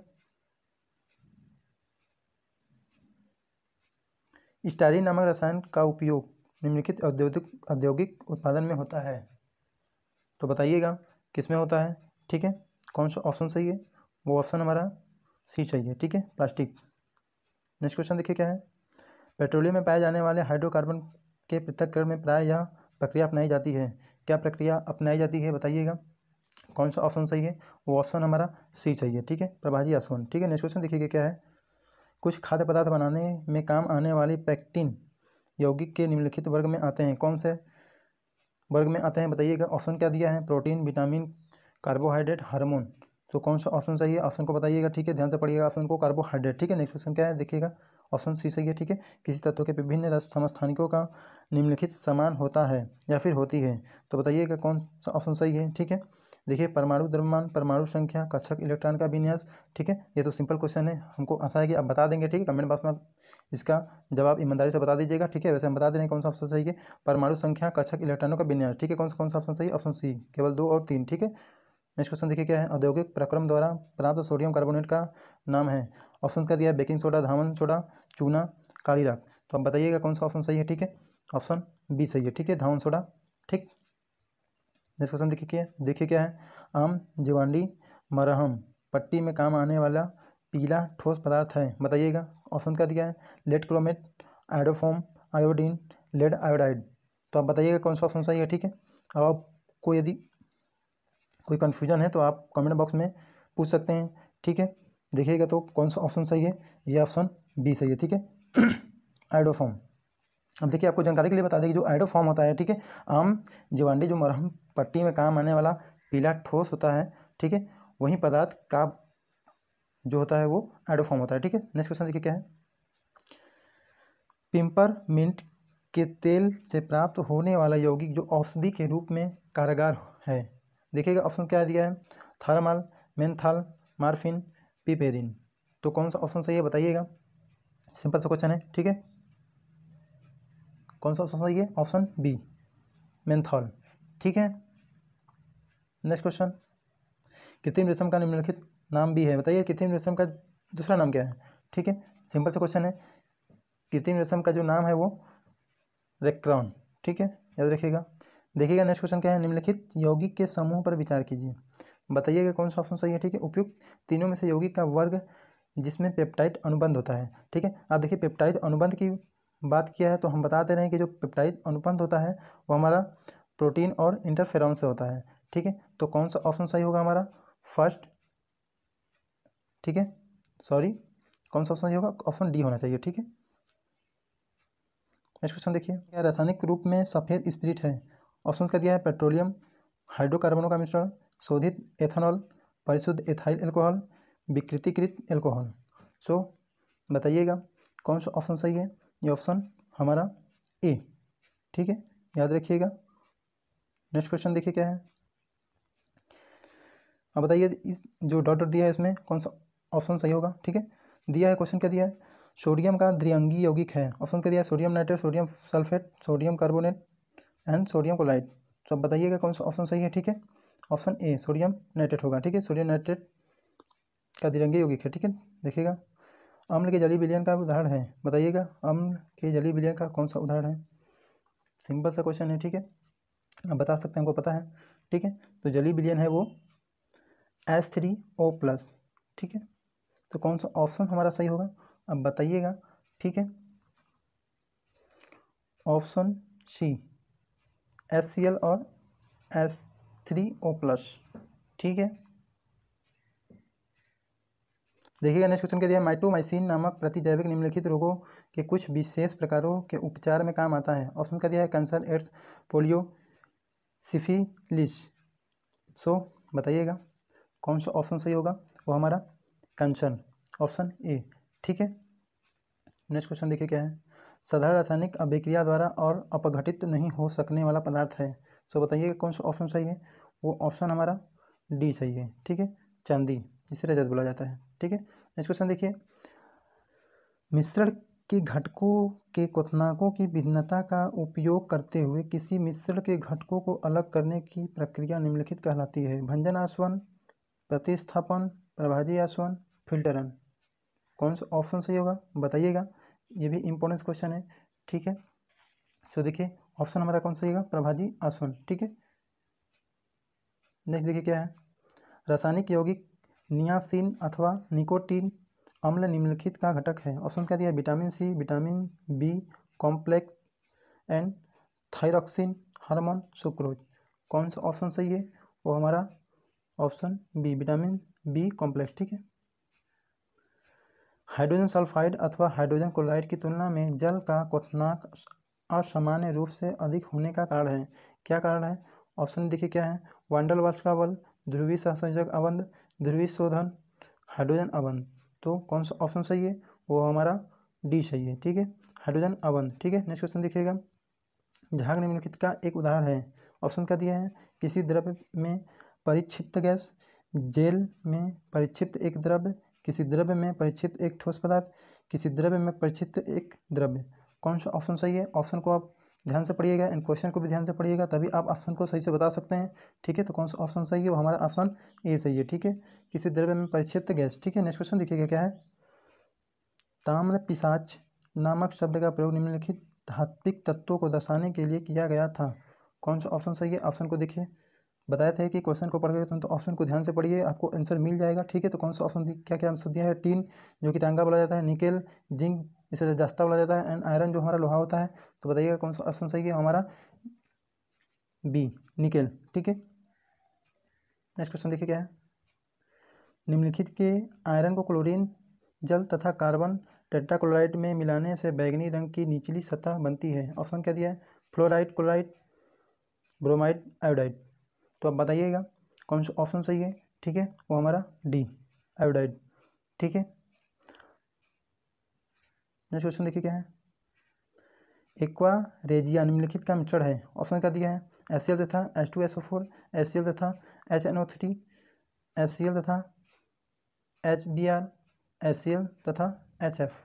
स्टारी नामक रसायन का उपयोग निम्नलिखित औद्योगिक औद्योगिक उत्पादन में होता है तो बताइएगा किसमें होता है ठीक है कौन सा ऑप्शन सही है वो ऑप्शन हमारा सी चाहिए ठीक है प्लास्टिक नेक्स्ट क्वेश्चन देखिए क्या है पेट्रोलियम में पाए जाने वाले हाइड्रोकार्बन के पृथककरण में प्राय यह प्रक्रिया अपनाई जाती है क्या प्रक्रिया अपनाई जाती है बताइएगा कौन सा ऑप्शन सही है वो ऑप्शन हमारा सी चाहिए ठीक है प्रभाजी आसवन ठीक है नेक्स्ट क्वेश्चन देखिएगा क्या है कुछ खाद्य पदार्थ बनाने में काम आने वाली पैक्टिन यौगिक के निम्नलिखित वर्ग में आते हैं कौन से वर्ग में आते हैं बताइएगा ऑप्शन क्या दिया है प्रोटीन विटामिन कार्बोहाइड्रेट हार्मोन तो कौन सा ऑप्शन सही है ऑप्शन को बताइएगा ठीक है ध्यान से पढ़िएगा ऑप्शन को कार्बोहाइड्रेट ठीक है नेक्स्ट क्वेश्चन क्या है देखिएगा ऑप्शन सी सही है ठीक है किसी तत्व के विभिन्न समस्थानिकों का निम्नलिखित समान होता है या फिर होती है तो बताइएगा कौन सा ऑप्शन सही है ठीक है देखिए परमाणु द्रव्यमान परमाणु संख्या कक्षक इलेक्ट्रॉन का विन्यास ठीक है ये तो सिंपल क्वेश्चन है हमको आशा है कि आप बता देंगे ठीक है कमेंट बॉक्स में इसका जवाब ईमानदारी से बता दीजिएगा ठीक है वैसे हम बता दे रहे हैं कौन सा ऑप्शन सही है परमाणु संख्या कक्षक इलेक्ट्रॉनों का विन्यास ठीक है कौन सा कौन सा ऑप्शन सही ऑप्शन सी केवल दो और तीन ठीक है नेक्स्ट क्वेश्चन देखिए क्या है औद्योगिक प्रक्रम द्वारा प्राप्त सोडियम कार्बोनेट का नाम है ऑप्शन का दिया बेकिंग सोडा धामन सोडा चूना काली राख तो आप बताइएगा कौन सा ऑप्शन सही है ठीक है ऑप्शन बी सही है ठीक है धावन सोडा ठीक नेक्स्ट क्वेश्चन देखिए क्या देखिए क्या है आम जीवांडी मरहम पट्टी में काम आने वाला पीला ठोस पदार्थ है बताइएगा ऑप्शन क्या दिया है lead chromate iodoform iodine lead iodide तो आप बताइएगा कौन सा ऑप्शन सही है ठीक है अब आप कोई यदि कोई कन्फ्यूजन है तो आप कमेंट बॉक्स में पूछ सकते हैं ठीक है देखिएगा तो कौन सा ऑप्शन सही है ये ऑप्शन बी सही है ठीक है आइडोफॉर्म अब देखिए आपको जानकारी के लिए बता दें कि जो आइडोफॉर्म होता है ठीक है आम जीवांडी जो मरहम पट्टी में काम आने वाला पीला ठोस होता है ठीक है वही पदार्थ का जो होता है वो आइडोफॉर्म होता है ठीक है नेक्स्ट क्वेश्चन देखिए क्या है पिम्पर मिंट के तेल से प्राप्त होने वाला यौगिक जो औषधि के रूप में कारगर है देखिएगा ऑप्शन क्या दिया है थर्मल मेंथल मार्फिन पिपेरिन तो कौन सा ऑप्शन सही है बताइएगा सिंपल सा क्वेश्चन है ठीक है कौन सा ऑप्शन सही है ऑप्शन बी मेंथॉल ठीक है नेक्स्ट क्वेश्चन कृत्रिम रेशम का निम्नलिखित नाम भी है बताइए कृत्रिम रेशम का दूसरा नाम क्या है ठीक है सिंपल सा क्वेश्चन है कृत्रिम रेशम का जो नाम है वो रेक्रॉन ठीक है याद रखिएगा देखिएगा नेक्स्ट क्वेश्चन क्या है निम्नलिखित यौगिक के समूह पर विचार कीजिए बताइएगा कौन सा ऑप्शन सही है ठीक है उपयुक्त तीनों में से यौगिक का वर्ग जिसमें पेप्टाइड अनुबंध होता है ठीक है अब देखिए पेप्टाइड अनुबंध की बात किया है तो हम बता दे रहे हैं कि जो पेप्टाइड अनुबंध होता है वो हमारा प्रोटीन और इंटरफेरॉन से होता है ठीक है तो कौन सा ऑप्शन सही होगा हमारा फर्स्ट ठीक है सॉरी कौन सा ऑप्शन सही होगा ऑप्शन डी होना चाहिए ठीक है नेक्स्ट क्वेश्चन देखिए क्या रासायनिक रूप में सफ़ेद स्प्रिट है ऑप्शन का दिया है पेट्रोलियम हाइड्रोकार्बनों का मिश्रण शोधित एथेनॉल परिशुद्ध एथाइल एल्कोहल विकृतिकृत एल्कोहल सो बताइएगा कौन सा ऑप्शन सही है ये ऑप्शन हमारा ए ठीक है याद रखिएगा नेक्स्ट क्वेश्चन देखिए क्या है अब बताइए इस जो डॉट डॉट दिया है इसमें कौन सा ऑप्शन सही होगा ठीक है दिया है क्वेश्चन क्या दिया है सोडियम का द्विअंगी यौगिक है ऑप्शन क्या दिया है sodium nitrate sodium sulphate sodium carbonate and sodium chloride तो अब बताइएगा कौन सा ऑप्शन सही है ठीक है ऑप्शन ए सोडियम नाइट्रेट होगा ठीक है सोडियम नाइट्रेट का दिरंगी यौगिक है ठीक है देखिएगा अम्ल के जली विलयन का उदाहरण है बताइएगा अम्ल के जली विलयन का कौन सा उदाहरण है सिंपल सा क्वेश्चन है ठीक है आप बता सकते हैं हमको पता है ठीक है तो जली विलयन है वो एस थ्री ओ प्लस ठीक है तो कौन सा ऑप्शन हमारा सही होगा अब बताइएगा ठीक है option C S C L और एस थ्री ओ प्लस ठीक है देखिएगा नेक्स्ट क्वेश्चन के दिया माइटोमाइसिन नामक प्रतिजैविक निम्नलिखित रोगों के कुछ विशेष प्रकारों के उपचार में काम आता है ऑप्शन का दिया है cancer AIDS polio syphilis so बताइएगा कौन सा ऑप्शन सही होगा वो हमारा कंचन ऑप्शन ए ठीक है नेक्स्ट क्वेश्चन देखिए क्या है साधारण रासायनिक अभिक्रिया द्वारा और अपघटित नहीं हो सकने वाला पदार्थ है सो बताइएगा कौन सा ऑप्शन सही है वो ऑप्शन हमारा डी सही है ठीक है चांदी इसे रजत बोला जाता है ठीक है नेक्स्ट क्वेश्चन देखिए मिश्रण के घटकों के क्वनाकों की भिन्नता का उपयोग करते हुए किसी मिश्रण के घटकों को अलग करने की प्रक्रिया निम्नलिखित कहलाती है भंजन आसवन प्रतिस्थापन प्रभाजी आसवन फिल्टरन कौन सा ऑप्शन सही होगा बताइएगा ये भी इम्पोर्टेंस क्वेश्चन है ठीक है सो देखिए ऑप्शन हमारा कौन सा रहेगा प्रभाजी आसवन ठीक है नेक्स्ट देखिए क्या है रासायनिक यौगिक नियासिन अथवा निकोटीन अम्ल निम्नलिखित का घटक है ऑप्शन क्या दिया vitamin C vitamin B complex and thyroxine hormone sucrose कौन सा ऑप्शन सही है वो हमारा option B vitamin B complex ठीक है हाइड्रोजन सल्फाइड अथवा हाइड्रोजन क्लोराइड की तुलना में जल का क्वथनाक असामान्य रूप से अधिक होने का कारण है क्या कारण है ऑप्शन देखिए क्या है वर्ष का बल ध्रुवीय सहसंयोजक अबंध ध्रुवीय शोधन हाइड्रोजन अबंध तो कौन सा ऑप्शन सही है वो हमारा डी सही है ठीक है हाइड्रोजन अबंध ठीक है नेक्स्ट क्वेश्चन देखिएगा झाग निम्नलिखित का एक उदाहरण है ऑप्शन क्या दिया है किसी द्रव्य में परिक्षिप्त गैस जेल में परिक्षिप्त एक द्रव्य किसी द्रव्य में परिक्षिप्त एक ठोस पदार्थ किसी द्रव्य में परिक्षिप्त एक द्रव्य कौन सा ऑप्शन सही है ऑप्शन को आप ध्यान से पढ़िएगा एंड क्वेश्चन को भी ध्यान से पढ़िएगा तभी आप ऑप्शन को सही से बता सकते हैं ठीक है तो कौन सा ऑप्शन सही है वो हमारा ऑप्शन ए सही है ठीक है किसी द्रव्य में परिचित गैस ठीक है नेक्स्ट क्वेश्चन देखिएगा क्या है ताम्र पिसाच नामक शब्द का प्रयोग निम्नलिखित धात्विक तत्वों को दर्शाने के लिए किया गया था कौन सा ऑप्शन सही है ऑप्शन को देखिए बताया था कि क्वेश्चन को पढ़ करके तो ऑप्शन को ध्यान से पढ़िए आपको आंसर मिल जाएगा ठीक है तो कौन सा ऑप्शन क्या क्या आंसर दिया है टीन जो कि टांगा बोला जाता है निकेल जिंक इसे जस्ता बोला जाता है एंड आयरन जो हमारा लोहा होता है तो बताइएगा कौन सा ऑप्शन सही है हमारा बी निकेल ठीक है नेक्स्ट क्वेश्चन देखिए क्या है निम्नलिखित के आयरन को क्लोरीन जल तथा कार्बन टेट्राक्लोराइड में मिलाने से बैगनी रंग की निचली सतह बनती है ऑप्शन क्या दिया है फ्लोराइड क्लोराइड ब्रोमाइड आयोडाइड तो आप बताइएगा कौन सा ऑप्शन सही है ठीक है वो हमारा डी आयोडाइड ठीक है नेक्स्ट क्वेश्चन देखिए क्या है एक्वा रेजिया निम्नलिखित का मिश्रण है ऑप्शन क्या दिया है एस सी एल तथा S two S O four S C L तथा H N O three S C L तथा H B R S C L तथा एच एफ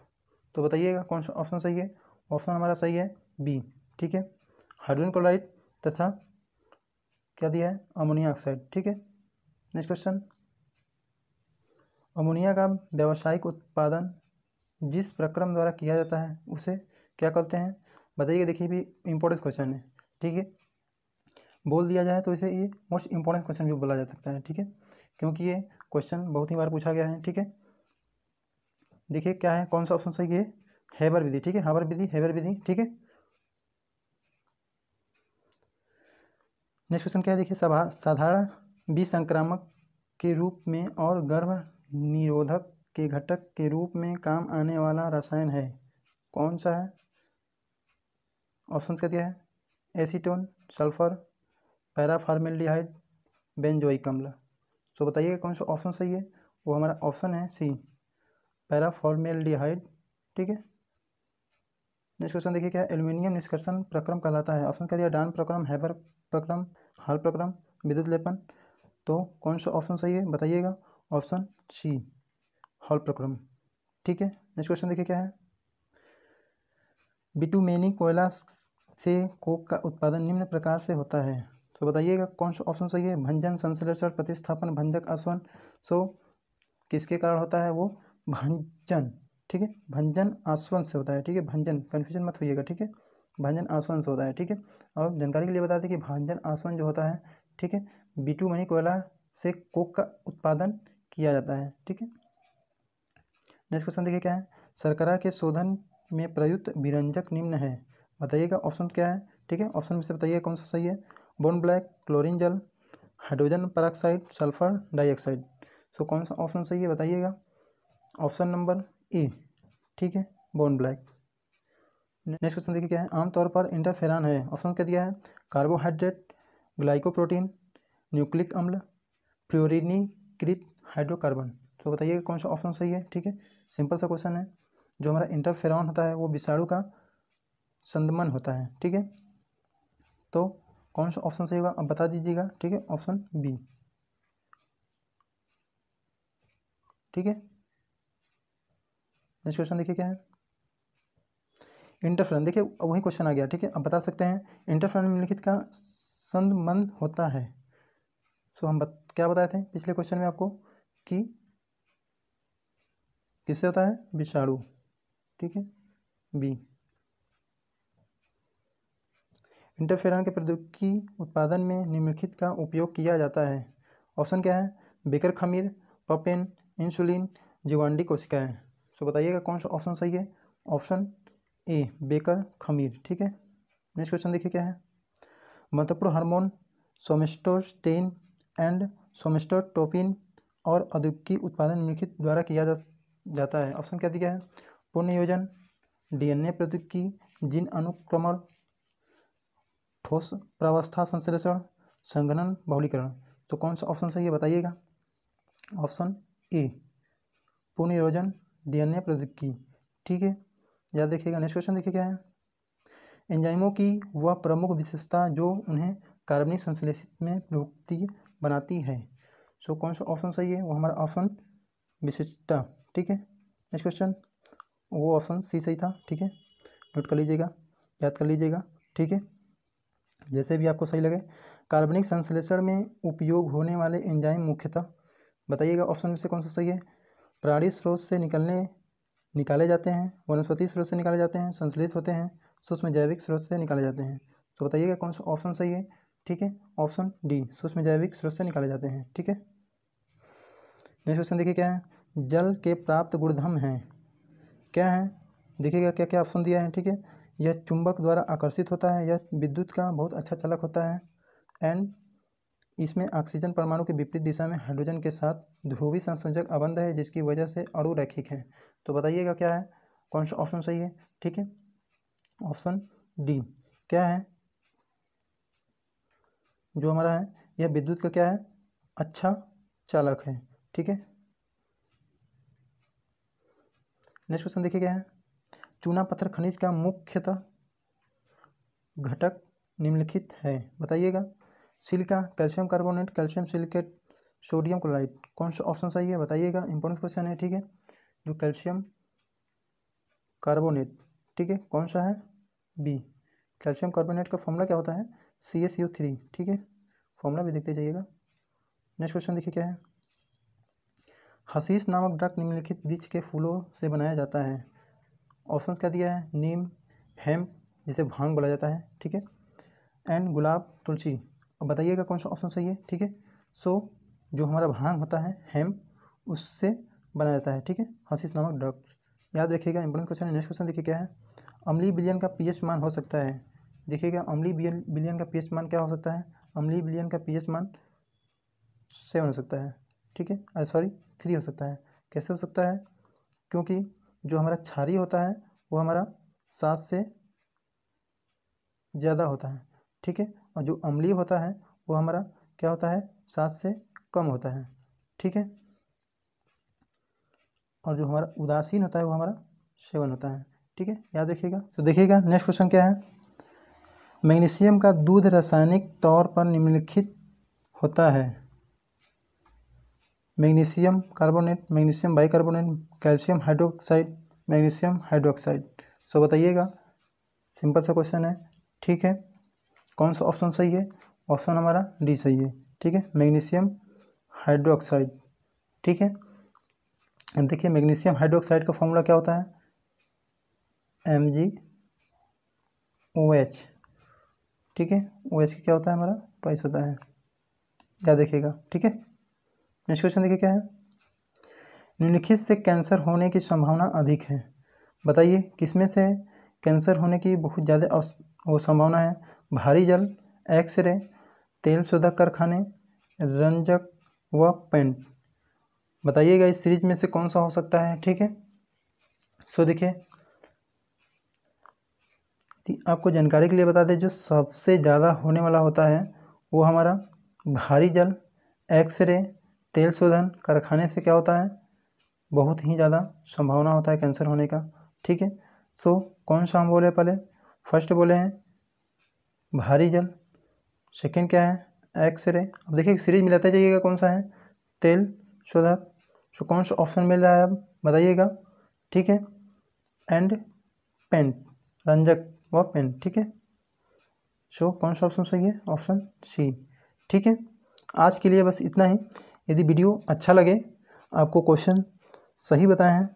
तो बताइएगा कौन सा ऑप्शन सही है ऑप्शन हमारा सही है बी ठीक है हाइड्रोजन क्लोराइड तथा क्या दिया है अमोनिया ऑक्साइड ठीक है नेक्स्ट क्वेश्चन अमोनिया का व्यावसायिक उत्पादन जिस प्रक्रम द्वारा किया जाता है उसे क्या कहते हैं बताइए देखिए भी इम्पोर्टेंस क्वेश्चन है ठीक है बोल दिया जाए तो इसे ये मोस्ट इम्पोर्टेंट क्वेश्चन भी बोला जा सकता है ठीक है क्योंकि ये क्वेश्चन बहुत ही बार पूछा गया है ठीक है देखिए क्या है कौन सा ऑप्शन सही है हैबर विधि ठीक है हाबर विधि हैबर विधि ठीक है नेक्स्ट क्वेश्चन क्या है देखिए साधारण विसंक्रामक के रूप में और गर्भ निरोधक के घटक के रूप में काम आने वाला रसायन है कौन सा है ऑप्शन क्या दिया है एसीटोन सल्फर पैराफार्मेल्डिहाइड बेंजोइक अम्ल सो तो बताइए कौन सा ऑप्शन सही है वो हमारा ऑप्शन है सी पैराफॉर्मेल्डिहाइड ठीक है नेक्स्ट क्वेश्चन देखिए क्या है एल्यूमिनियम निष्कर्षण प्रक्रम कहलाता है ऑप्शन क्या दिया डान प्रक्रम हैबर प्रक्रम हाल प्रक्रम विद्युत लेपन तो कौन सा ऑप्शन सही है बताइएगा ऑप्शन सी हॉल प्रक्रम ठीक है नेक्स्ट क्वेश्चन देखिए क्या है बिटुमेनी कोयला से कोक का उत्पादन निम्न प्रकार से होता है तो बताइएगा कौन सा ऑप्शन सही है भंजन संश्लेषण प्रतिस्थापन भंजक आसवन सो किसके कारण होता है वो भंजन ठीक है भंजन आसवन से होता है ठीक है भंजन कन्फ्यूजन मत होइएगा ठीक है भंजन आसवन से होता है ठीक है और जानकारी के लिए बता दें कि भंजन आसवन जो होता है ठीक है बीटू मनी कोयला से कोक का उत्पादन किया जाता है ठीक है नेक्स्ट क्वेश्चन देखिए क्या है सरकरा के शोधन में प्रयुक्त विरंजक निम्न है बताइएगा ऑप्शन क्या है ठीक है ऑप्शन में से बताइए कौन सा सही है बोन ब्लैक क्लोरिन जल hydrogen peroxide sulphur dioxide so कौन सा ऑप्शन सही है बताइएगा ऑप्शन नंबर ए ठीक है बोन ब्लैक नेक्स्ट क्वेश्चन देखिए क्या है आमतौर पर इंटरफेरान है ऑप्शन क्या दिया है कार्बोहाइड्रेट ग्लाइकोप्रोटीन न्यूक्लिक अम्ल फ्लोरिनीकृत हाइड्रोकार्बन तो बताइए कौन सा ऑप्शन सही है ठीक है सिंपल सा क्वेश्चन है जो हमारा इंटरफेरॉन होता है वो विषाणु का संदमन होता है ठीक है तो कौन सा ऑप्शन सही होगा अब बता दीजिएगा ठीक है ऑप्शन बी ठीक है नेक्स्ट क्वेश्चन देखिए क्या है इंटरफेरन देखिए वही क्वेश्चन आ गया ठीक है अब बता सकते हैं में निम्नलिखित का संदमन होता है सो तो हम बत, क्या बताए थे पिछले क्वेश्चन में आपको कि किससे होता है विषाणु ठीक है बी इंटरफेरन के प्रौद्योगिकी उत्पादन में निम्नलिखित का उपयोग किया जाता है ऑप्शन क्या है बेकर खमीर पपेन इंसुलिन जीवांडी कोशिकाएं तो बताइएगा कौन सा ऑप्शन सही है ऑप्शन ए बेकर खमीर ठीक है नेक्स्ट क्वेश्चन देखिए क्या है महत्वपूर्ण हार्मोन सोमेस्टोस्टेन एंड सोमेस्टोटोपिन और औद्योगिकी उत्पादन निम्नलिखित द्वारा किया जा जाता है ऑप्शन क्या दिया है पुनर्योजन डीएनए प्रौद्योगिकी जिन अनुक्रमण ठोस प्रावस्था संश्लेषण संगणन बहुलीकरण तो कौन सा ऑप्शन सही है बताइएगा ऑप्शन ए पुनर्योजन डीएनए प्रौद्योगिकी ठीक है याद देखिएगा नेक्स्ट क्वेश्चन देखिए क्या है एंजाइमों की वह प्रमुख विशेषता जो उन्हें कार्बनिक संश्लेषित में प्रवृत्ति बनाती है सो तो so, कौन सा ऑप्शन सही है वो हमारा ऑप्शन विशिष्टता ठीक है नेक्स्ट क्वेश्चन वो ऑप्शन सी सही था ठीक है नोट कर लीजिएगा याद कर लीजिएगा ठीक है जैसे भी आपको सही लगे कार्बनिक संश्लेषण में उपयोग होने वाले एंजाइम मुख्यतः बताइएगा ऑप्शन में से कौन सा सही है प्राणी स्रोत से निकलने निकाले जाते हैं वनस्पति स्रोत से निकाले जाते हैं संश्लेष होते हैं सूक्ष्म जैविक स्रोत से निकाले जाते हैं तो बताइएगा कौन सा ऑप्शन सही है ठीक है ऑप्शन डी सूक्ष्म जैविक स्रोत से निकाले जाते हैं ठीक है नेक्स्ट क्वेश्चन देखिए क्या है जल के प्राप्त गुणधम हैं क्या हैं देखिएगा क्या क्या ऑप्शन दिया है ठीक है यह चुंबक द्वारा आकर्षित होता है यह विद्युत का बहुत अच्छा चालक होता है एंड इसमें ऑक्सीजन परमाणु के विपरीत दिशा में हाइड्रोजन के साथ ध्रुवी संसंजक अबंध है जिसकी वजह से अड़ु रैखिक है तो बताइएगा क्या है कौन सा ऑप्शन सही है ठीक है ऑप्शन डी क्या है जो हमारा है यह विद्युत का क्या है अच्छा चालक है ठीक है नेक्स्ट क्वेश्चन देखिए क्या है चूना पत्थर खनिज का मुख्यतः घटक निम्नलिखित है बताइएगा silica calcium carbonate calcium silicate sodium chloride कौन सा ऑप्शन सही है बताइएगा इंपॉर्टेंट क्वेश्चन है ठीक है जो कैल्शियम कार्बोनेट ठीक है कौन सा है बी कैल्शियम कार्बोनेट का फॉर्मूला क्या होता है सी एस यू थ्री ठीक है फॉर्मूला भी देखते जाइएगा नेक्स्ट क्वेश्चन देखिए क्या है हसीस नामक ड्रग निम्नलिखित वृक्ष के फूलों से बनाया जाता है ऑप्शन क्या दिया है नीम हेम जिसे भांग बोला जाता है ठीक है एंड गुलाब तुलसी अब बताइएगा कौन सा ऑप्शन सही है ठीक है सो जो हमारा भांग होता है हेम उससे बनाया जाता है ठीक है हसीस नामक ड्रग याद रखिएगा इंपॉर्टेंट क्वेश्चन नेक्स्ट क्वेश्चन देखिए क्या है अमली बिलियन का पीएच मान हो सकता है देखिएगा अमली बिलियन का पीएच मान क्या हो सकता है अमली बिलियन का पीएच मान सेवन हो सकता है ठीक है अरे सॉरी थ्री हो सकता है कैसे हो सकता है क्योंकि जो हमारा छारी होता है वो हमारा सात से ज़्यादा होता है ठीक है और जो अम्लीय होता है वो हमारा क्या होता है सात से कम होता है ठीक है और जो हमारा उदासीन होता है वो हमारा सेवन होता है ठीक है याद रखिएगा तो देखिएगा नेक्स्ट क्वेश्चन क्या है मैग्नीशियम का दूध रासायनिक तौर पर निम्नलिखित होता है magnesium carbonate magnesium bicarbonate calcium hydroxide magnesium hydroxide so बताइएगा सिंपल सा क्वेश्चन है ठीक है कौन सा ऑप्शन सही है ऑप्शन हमारा डी सही है ठीक है मैग्नीशियम हाइड्रोक्साइड ठीक है अब देखिए मैग्नीशियम हाइड्रोक्साइड का फॉर्मूला क्या होता है एम जी ओ एच ठीक है ओ एच का क्या होता है हमारा ट्वाइस होता है या देखिएगा ठीक है नेक्स्ट क्वेश्चन देखिए क्या है निम्नलिखित से कैंसर होने की संभावना अधिक है बताइए किसमें से कैंसर होने की बहुत ज़्यादा वो संभावना है भारी जल एक्सरे तेल शोधक कारखाने रंजक व पेंट बताइएगा इस सीरीज में से कौन सा हो सकता है ठीक है सो देखिए आपको जानकारी के लिए बता दें जो सबसे ज़्यादा होने वाला होता है वो हमारा भारी जल एक्सरे तेल शोधन कारखाने से क्या होता है बहुत ही ज़्यादा संभावना होता है कैंसर होने का ठीक है तो कौन सा हम बोले पहले फर्स्ट बोले हैं भारी जल सेकेंड क्या है एक्सरे अब देखिए सीरीज मिलाता जाइएगा कौन सा है तेल शोधक सो तो कौन सा ऑप्शन मिल रहा है अब बताइएगा ठीक है एंड पेंट रंजक व पेंट ठीक है सो तो कौन सा ऑप्शन सही है ऑप्शन सी ठीक है आज के लिए बस इतना ही यदि वीडियो अच्छा लगे आपको क्वेश्चन सही बताए हैं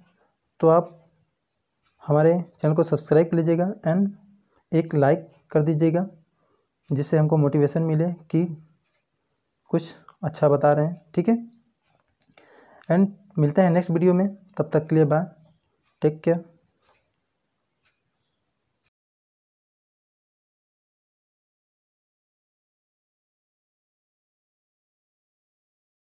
तो आप हमारे चैनल को सब्सक्राइब कर लीजिएगा एंड एक लाइक कर दीजिएगा जिससे हमको मोटिवेशन मिले कि कुछ अच्छा बता रहे हैं ठीक है एंड मिलते हैं नेक्स्ट वीडियो में तब तक के लिए बाय टेक केयर